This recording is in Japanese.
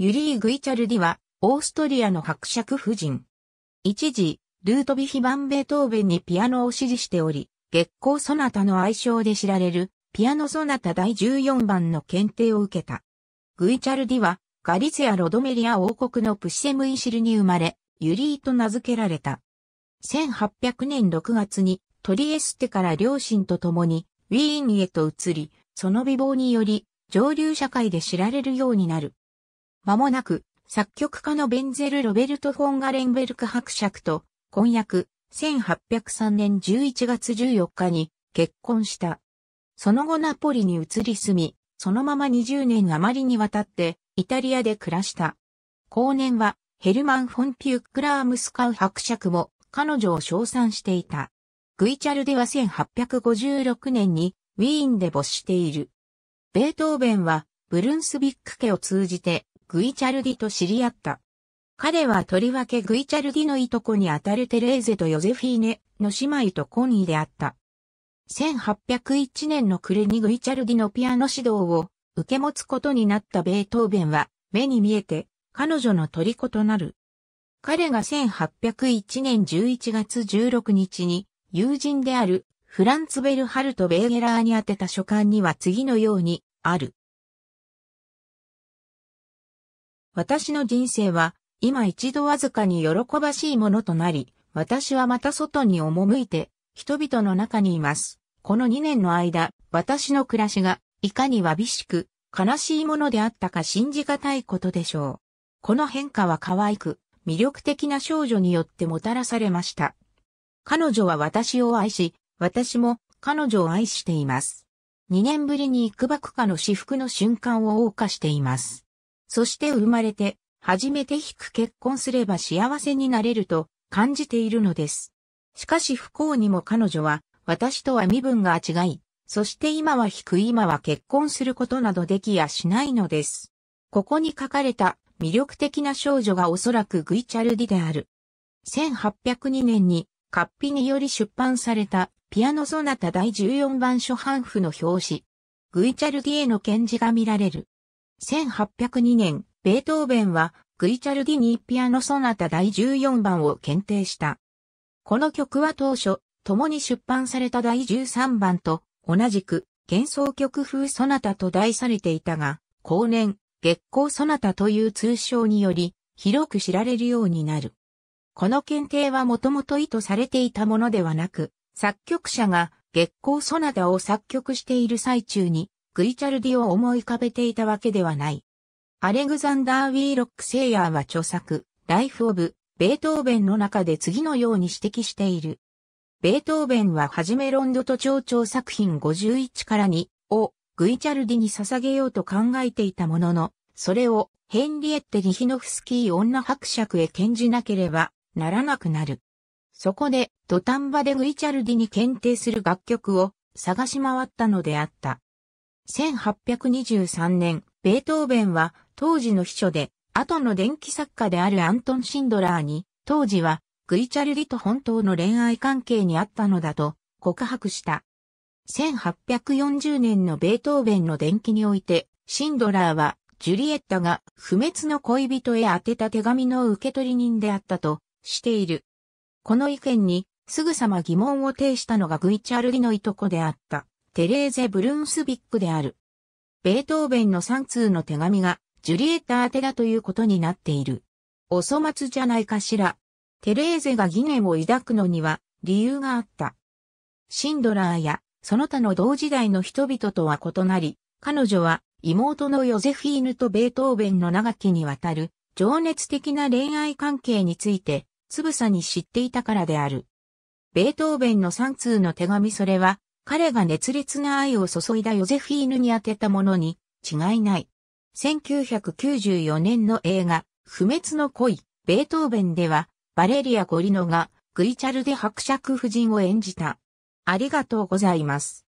ユリー・グイチャルディは、オーストリアの伯爵夫人。一時、ルートヴィヒン・ベートーベンにピアノを支持しており、月光ソナタの愛称で知られる、ピアノソナタ第14番の検定を受けた。グイチャルディは、ガリツア・ロドメリア王国のプシセムイシルに生まれ、ユリーと名付けられた。1800年6月に、トリエステから両親と共に、ウィーンへと移り、その美貌により、上流社会で知られるようになる。間もなく、作曲家のベンゼル・ロベルト・フォン・ガレンベルク伯爵と婚約、1803年11月14日に結婚した。その後ナポリに移り住み、そのまま20年余りにわたってイタリアで暮らした。後年はヘルマン・フォン・ピュックラームスカウ伯爵も彼女を称賛していた。グイチャルでは1856年にウィーンで没している。ベートーベンはブルンスビック家を通じてグイチャルディと知り合った。彼はとりわけグイチャルディのいとこにあたるテレーゼとヨゼフィーネの姉妹と婚姻であった。1801年の暮れにグイチャルディのピアノ指導を受け持つことになったベートーベンは目に見えて彼女の虜となる。彼が1801年11月16日に友人であるフランツ・ベルハルト・ベーゲラーに宛てた書簡には次のようにある。私の人生は、今一度わずかに喜ばしいものとなり、私はまた外に赴いて、人々の中にいます。この2年の間、私の暮らしが、いかにわびしく、悲しいものであったか信じがたいことでしょう。この変化は可愛く、魅力的な少女によってもたらされました。彼女は私を愛し、私も彼女を愛しています。2年ぶりに幾ばくかの至福の瞬間を謳歌しています。そして生まれて、初めて引く結婚すれば幸せになれると感じているのです。しかし不幸にも彼女は、私とは身分が違い、そして今は引く今は結婚することなどできやしないのです。ここに書かれた魅力的な少女がおそらくグイチャルディである。1802年にカッピにより出版されたピアノソナタ第14番初版譜の表紙。グイチャルディへの検示が見られる。1802年、ベートーベンはグリチャルディニーピアノソナタ第14番を検定した。この曲は当初、共に出版された第13番と同じく幻想曲風ソナタと題されていたが、後年、月光ソナタという通称により、広く知られるようになる。この検定はもともと意図されていたものではなく、作曲者が月光ソナタを作曲している最中にグリチャルディを思い浮かべていたわけではない。アレグザンダー・ウィーロック・セイヤーは著作、ライフ・オブ・ベートーベンの中で次のように指摘している。ベートーベンははじめロンドと町長作品51から2をグイチャルディに捧げようと考えていたものの、それをヘンリエッテ・リヒノフスキー女伯爵へ献じなければならなくなる。そこで土壇場でグイチャルディに検定する楽曲を探し回ったのであった。1823年、ベートーベンは当時の秘書で、後の電気作家であるアントン・シンドラーに、当時はグリチャルリと本当の恋愛関係にあったのだと告白した。1840年のベートーベンの電気において、シンドラーはジュリエッタが不滅の恋人へ宛てた手紙の受取人であったとしている。この意見にすぐさま疑問を呈したのがグイチャルリのいとこであった。テレーゼ・ブルンスビックである。ベートーベンの3通の手紙がジュリエッタ宛てだということになっている。お粗末じゃないかしら。テレーゼが疑念を抱くのには理由があった。シンドラーやその他の同時代の人々とは異なり、彼女は妹のヨゼフィーヌとベートーベンの長きにわたる情熱的な恋愛関係についてつぶさに知っていたからである。ベートーベンの3通の手紙それは彼が熱烈な愛を注いだヨゼフィーヌに当てたものに違いない。1994年の映画、不滅の恋、ベートーベンでは、バレリア・ゴリノが、グリチャルで伯爵夫人を演じた。ありがとうございます。